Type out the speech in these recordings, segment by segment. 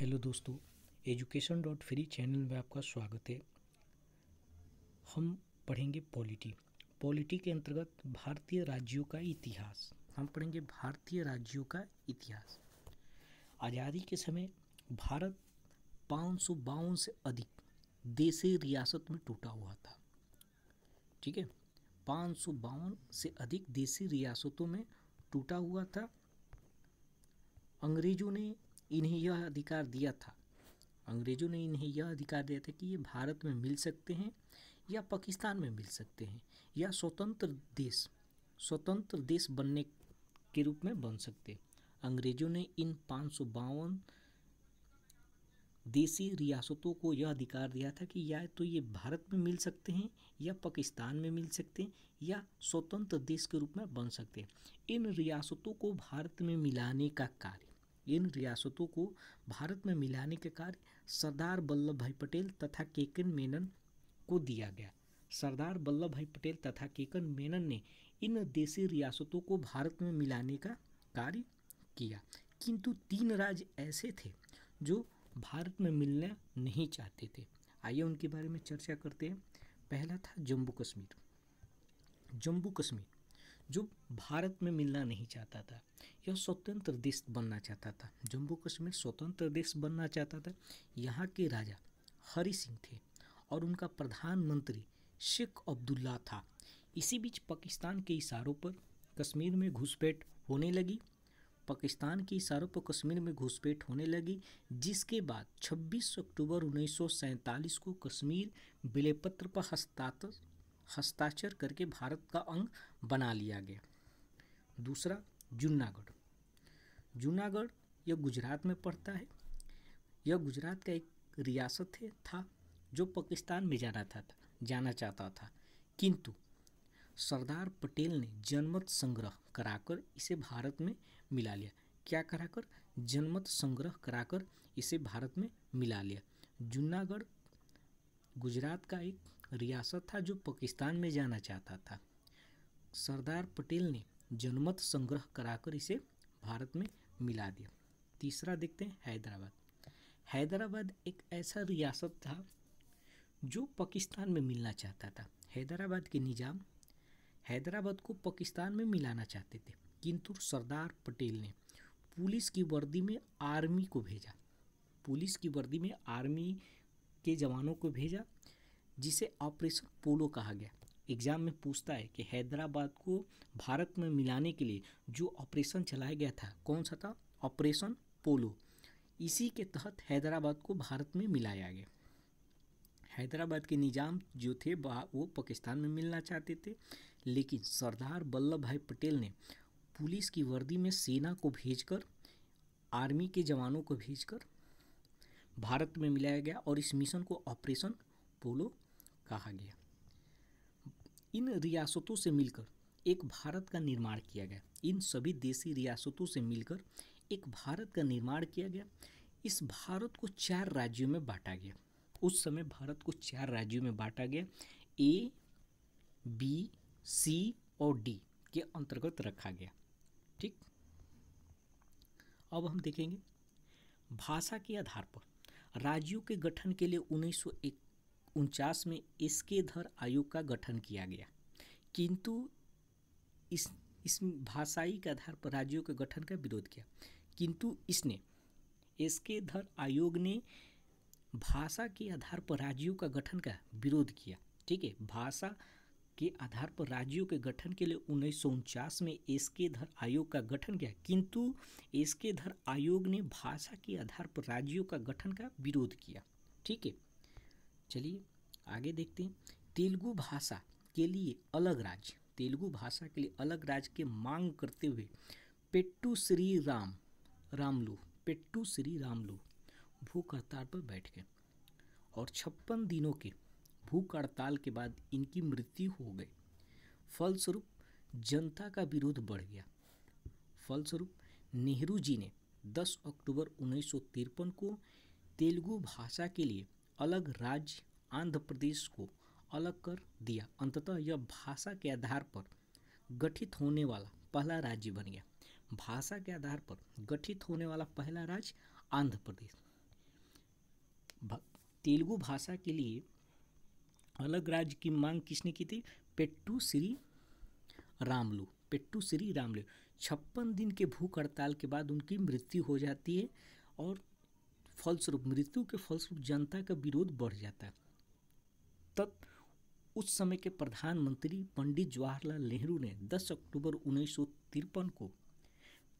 hello दोस्तों education dot free channel में आपका स्वागत है हम पढ़ेंगे पॉलिटी पॉलिटी के अंतर्गत भारतीय राज्यों का इतिहास हम पढ़ेंगे भारतीय राज्यों का इतिहास आज़ादी के समय भारत पाँच सौ बावन से अधिक देशी रियासत में टूटा हुआ था ठीक है पाँच सौ बावन से अधिक देशी रियासतों में टूटा हुआ था अंग्रेज़ों ने इन्हें यह अधिकार दिया था अंग्रेज़ों ने इन्हें यह अधिकार दिया था कि ये भारत में मिल सकते हैं या पाकिस्तान में मिल सकते हैं या स्वतंत्र देश स्वतंत्र देश बनने के रूप में बन सकते अंग्रेज़ों ने इन पाँच सौ बावन देसी रियासतों को यह अधिकार दिया था कि या तो ये भारत में मिल सकते हैं या पाकिस्तान में मिल सकते हैं या स्वतंत्र देश के रूप में बन सकते हैं इन रियासतों को भारत में मिलाने का कार्य इन रियासतों को भारत में मिलाने के कार्य सरदार वल्लभ भाई पटेल तथा केकन मेनन को दिया गया सरदार वल्लभ भाई पटेल तथा केकन मेनन ने इन देशी रियासतों को भारत में मिलाने का कार्य किया किंतु तीन राज्य ऐसे थे जो भारत में मिलना नहीं चाहते थे आइए उनके बारे में चर्चा करते हैं पहला था जम्मू कश्मीर जम्मू कश्मीर जो भारत में मिलना नहीं चाहता था यह स्वतंत्र देश बनना चाहता था जम्मू कश्मीर स्वतंत्र देश बनना चाहता था यहाँ के राजा हरी सिंह थे और उनका प्रधानमंत्री शेख अब्दुल्ला था इसी बीच पाकिस्तान के इशारों पर कश्मीर में घुसपैठ होने लगी पाकिस्तान के इशारों पर कश्मीर में घुसपैठ होने लगी जिसके बाद 26 अक्टूबर उन्नीस को कश्मीर बिलेपत्र पर हस्ताक्षर हस्ताक्षर करके भारत का अंग बना लिया गया दूसरा जूनागढ़ जूनागढ़ यह गुजरात में पड़ता है यह गुजरात का एक रियासत है था जो पाकिस्तान में जाना था, जाना चाहता था किंतु सरदार पटेल ने जनमत संग्रह कराकर इसे भारत में मिला लिया क्या कराकर जनमत संग्रह कराकर इसे भारत में मिला लिया जूनागढ़ गुजरात का एक रियासत था जो पाकिस्तान में जाना चाहता था सरदार पटेल ने जनमत संग्रह कराकर इसे भारत में मिला दिया तीसरा देखते हैं हैदराबाद हैदराबाद एक ऐसा रियासत था जो पाकिस्तान में मिलना चाहता था हैदराबाद के निज़ाम हैदराबाद को पाकिस्तान में मिलाना चाहते थे किंतु सरदार पटेल ने पुलिस की वर्दी में आर्मी को भेजा पुलिस की वर्दी में आर्मी के जवानों को भेजा जिसे ऑपरेशन पोलो कहा गया एग्ज़ाम में पूछता है कि हैदराबाद को भारत में मिलाने के लिए जो ऑपरेशन चलाया गया था कौन सा था ऑपरेशन पोलो इसी के तहत हैदराबाद को भारत में मिलाया गया हैदराबाद के निज़ाम जो थे वो पाकिस्तान में मिलना चाहते थे लेकिन सरदार वल्लभ भाई पटेल ने पुलिस की वर्दी में सेना को भेजकर आर्मी के जवानों को भेजकर भारत में मिलाया गया और इस मिशन को ऑपरेशन पोलो कहा गया इन रियासतों से मिलकर एक भारत का निर्माण किया गया इन सभी देसी रियासतों से मिलकर एक भारत का निर्माण किया गया इस भारत को चार राज्यों में बांटा गया उस समय भारत को चार राज्यों में बांटा गया ए बी सी और डी के अंतर्गत रखा गया ठीक अब हम देखेंगे भाषा के आधार पर राज्यों के गठन के लिए उनचास में एस के धर आयोग का गठन किया गया किंतु इस इस भाषाई के आधार पर राज्यों के गठन का विरोध किया किंतु इसने एस के धर आयोग ने भाषा के आधार पर राज्यों का गठन का विरोध किया ठीक है भाषा के आधार पर राज्यों के गठन के लिए उन्नीस में एस के धर आयोग का गठन किया किंतु एस के धर आयोग ने भाषा के आधार पर राज्यों का गठन का विरोध किया ठीक है चलिए आगे देखते हैं तेलुगु भाषा के लिए अलग राज्य तेलुगु भाषा के लिए अलग राज्य के मांग करते हुए पेट्टू श्री राम रामलू पेट्टू श्री रामलू भूख हड़ताल पर बैठ गए और छप्पन दिनों के भूख हड़ताल के बाद इनकी मृत्यु हो गई फलस्वरूप जनता का विरोध बढ़ गया फलस्वरूप नेहरू जी ने 10 अक्टूबर उन्नीस को तेलुगु भाषा के लिए अलग राज्य आंध्र प्रदेश को अलग कर दिया अंततः यह भाषा के आधार पर गठित होने वाला पहला राज्य बन गया भाषा के आधार पर गठित होने वाला पहला राज्य आंध्र प्रदेश तेलुगु भाषा के लिए अलग राज्य की मांग किसने की थी पेट्टू श्री रामलू पेट्टू श्री रामलू छप्पन दिन के भूख हड़ताल के बाद उनकी मृत्यु हो जाती है और फलस्वरूप मृत्यु के फलस्वरूप जनता का विरोध बढ़ जाता तब उस समय के प्रधानमंत्री पंडित जवाहरलाल नेहरू ने 10 अक्टूबर उन्नीस को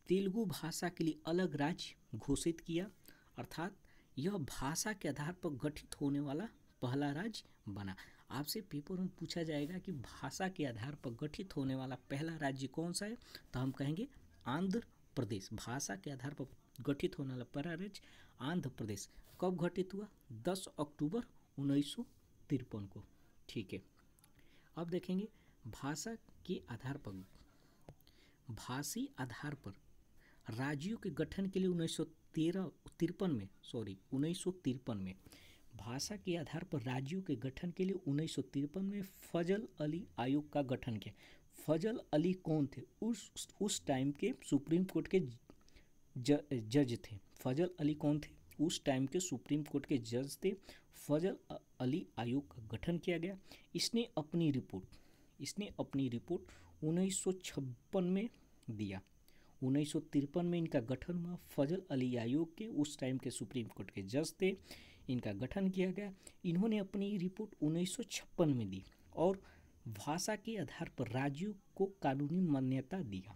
तेलुगु भाषा के लिए अलग राज्य घोषित किया अर्थात यह भाषा के आधार पर गठित होने वाला पहला राज्य बना आपसे पेपर में पूछा जाएगा कि भाषा के आधार पर गठित होने वाला पहला राज्य कौन सा है तो हम कहेंगे आंध्र प्रदेश भाषा के आधार पर गठित होने वाला पहला राज्य आंध्र प्रदेश कब घटित हुआ 10 अक्टूबर उन्नीस को ठीक है अब देखेंगे भाषा के आधार पर भाषी आधार पर राज्यों के गठन के लिए उन्नीस सौ तिरपन में सॉरी उन्नीस में भाषा के आधार पर राज्यों के गठन के लिए उन्नीस में फजल अली आयोग का गठन किया फजल अली कौन थे उस उस टाइम के सुप्रीम कोर्ट के जज थे फजल अली कौन थे उस टाइम के सुप्रीम कोर्ट के जज थे फजल अली आयोग का गठन किया गया इसने अपनी रिपोर्ट इसने अपनी रिपोर्ट उन्नीस में दिया उन्नीस में इनका गठन हुआ फजल अली आयोग के उस टाइम के सुप्रीम कोर्ट के जज थे इनका गठन किया गया इन्होंने अपनी रिपोर्ट उन्नीस में दी और भाषा के आधार पर राज्यों को कानूनी मान्यता दिया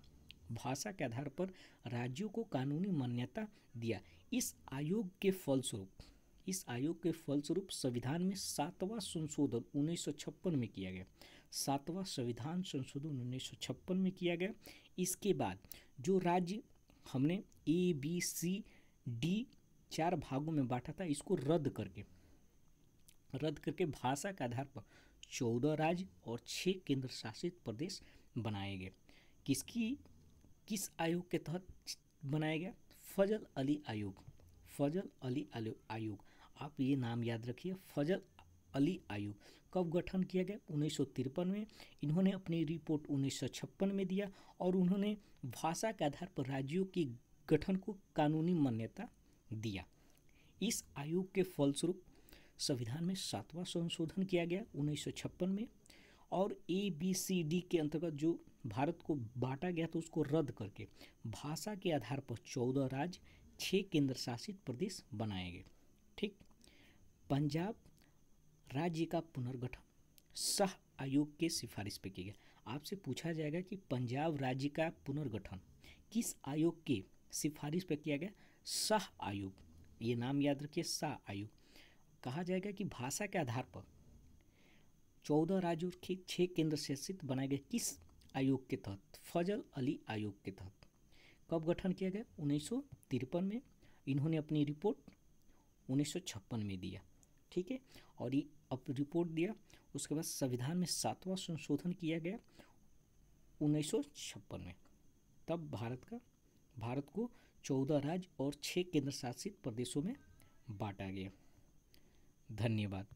भाषा के आधार पर राज्यों को कानूनी मान्यता दिया इस आयोग के फलस्वरूप इस आयोग के फलस्वरूप संविधान में सातवां संशोधन उन्नीस में किया गया सातवां संविधान संशोधन उन्नीस में किया गया इसके बाद जो राज्य हमने ए बी सी डी चार भागों में बांटा था इसको रद्द करके रद्द करके भाषा के आधार पर चौदह राज्य और छः केंद्र शासित प्रदेश बनाए गए किसकी किस आयोग के तहत बनाया गया फजल अली आयोग फजल अली आयोग आप ये नाम याद रखिए फजल अली आयोग कब गठन किया गया उन्नीस में इन्होंने अपनी रिपोर्ट उन्नीस में दिया और उन्होंने भाषा के आधार पर राज्यों के गठन को कानूनी मान्यता दिया इस आयोग के फलस्वरूप संविधान में सातवां संशोधन किया गया उन्नीस में और ए बी सी डी के अंतर्गत जो भारत को बांटा गया तो उसको रद्द करके भाषा के आधार पर चौदह राज्य छः केंद्र शासित प्रदेश बनाए गए ठीक पंजाब राज्य का पुनर्गठन सह आयोग के सिफारिश पर किया गया आपसे पूछा जाएगा कि पंजाब राज्य का पुनर्गठन किस आयोग के सिफारिश पर किया गया सह आयोग ये नाम याद रखिए सह आयोग कहा जाएगा कि भाषा के आधार पर चौदह राज्यों के छः केंद्र शासित बनाए गए किस आयोग के तहत फजल अली आयोग के तहत कब गठन किया गया उन्नीस में इन्होंने अपनी रिपोर्ट उन्नीस में दिया ठीक है और ये अब रिपोर्ट दिया उसके बाद संविधान में सातवां संशोधन किया गया उन्नीस में तब भारत का भारत को चौदह राज्य और छः केंद्र शासित प्रदेशों में बांटा गया धन्यवाद